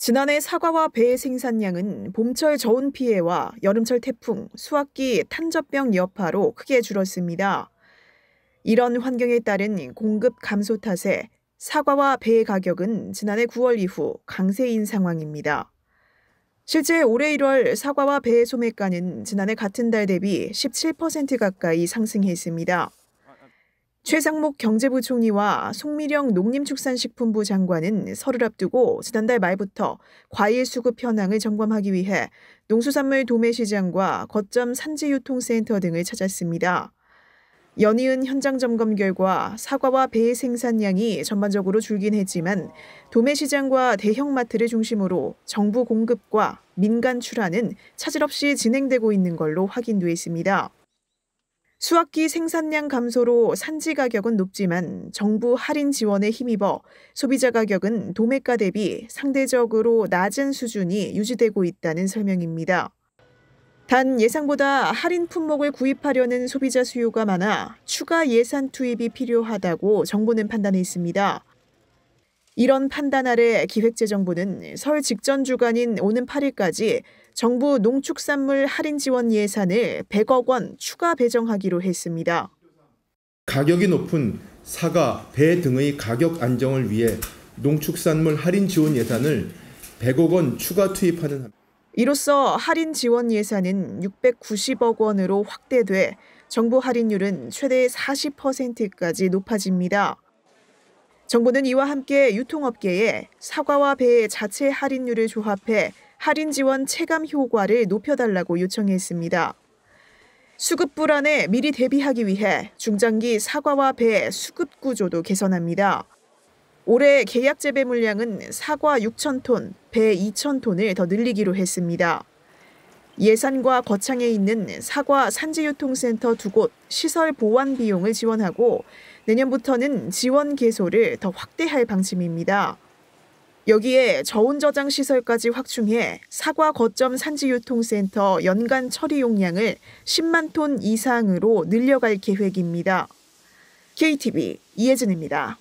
지난해 사과와 배 생산량은 봄철 저온 피해와 여름철 태풍, 수확기 탄저병 여파로 크게 줄었습니다. 이런 환경에 따른 공급 감소 탓에 사과와 배 가격은 지난해 9월 이후 강세인 상황입니다. 실제 올해 1월 사과와 배 소매가는 지난해 같은 달 대비 17% 가까이 상승했습니다. 최상목 경제부총리와 송미령 농림축산식품부 장관은 설을 앞두고 지난달 말부터 과일 수급 현황을 점검하기 위해 농수산물 도매시장과 거점 산지유통센터 등을 찾았습니다. 연이은 현장 점검 결과 사과와 배의 생산량이 전반적으로 줄긴 했지만 도매시장과 대형마트를 중심으로 정부 공급과 민간 출하는 차질 없이 진행되고 있는 걸로 확인돼 있습니다. 수확기 생산량 감소로 산지 가격은 높지만 정부 할인 지원에 힘입어 소비자 가격은 도매가 대비 상대적으로 낮은 수준이 유지되고 있다는 설명입니다. 단 예상보다 할인 품목을 구입하려는 소비자 수요가 많아 추가 예산 투입이 필요하다고 정부는 판단했습니다 이런 판단 아래 기획재정부는 설 직전 주간인 오는 8일까지 정부 농축산물 할인 지원 예산을 100억 원 추가 배정하기로 했습니다. 가격이 높은 사과, 배 등의 가격 안정을 위해 농축산물 할인 지원 예산을 100억 원 추가 투입하는 이로써 할인 지원 예산은 690억 원으로 확대돼 정부 할인율은 최대 40%까지 높아집니다. 정부는 이와 함께 유통업계에 사과와 배의 자체 할인율을 조합해 할인 지원 체감 효과를 높여달라고 요청했습니다. 수급 불안에 미리 대비하기 위해 중장기 사과와 배 수급 구조도 개선합니다. 올해 계약 재배 물량은 사과 6 0톤배2 0톤을더 늘리기로 했습니다. 예산과 거창에 있는 사과 산지유통센터 두 곳 시설 보완 비용을 지원하고 내년부터는 지원 개소를 더 확대할 방침입니다. 여기에 저온 저장 시설까지 확충해 사과 거점 산지유통센터 연간 처리 용량을 10만 톤 이상으로 늘려갈 계획입니다. KTV 이혜진입니다.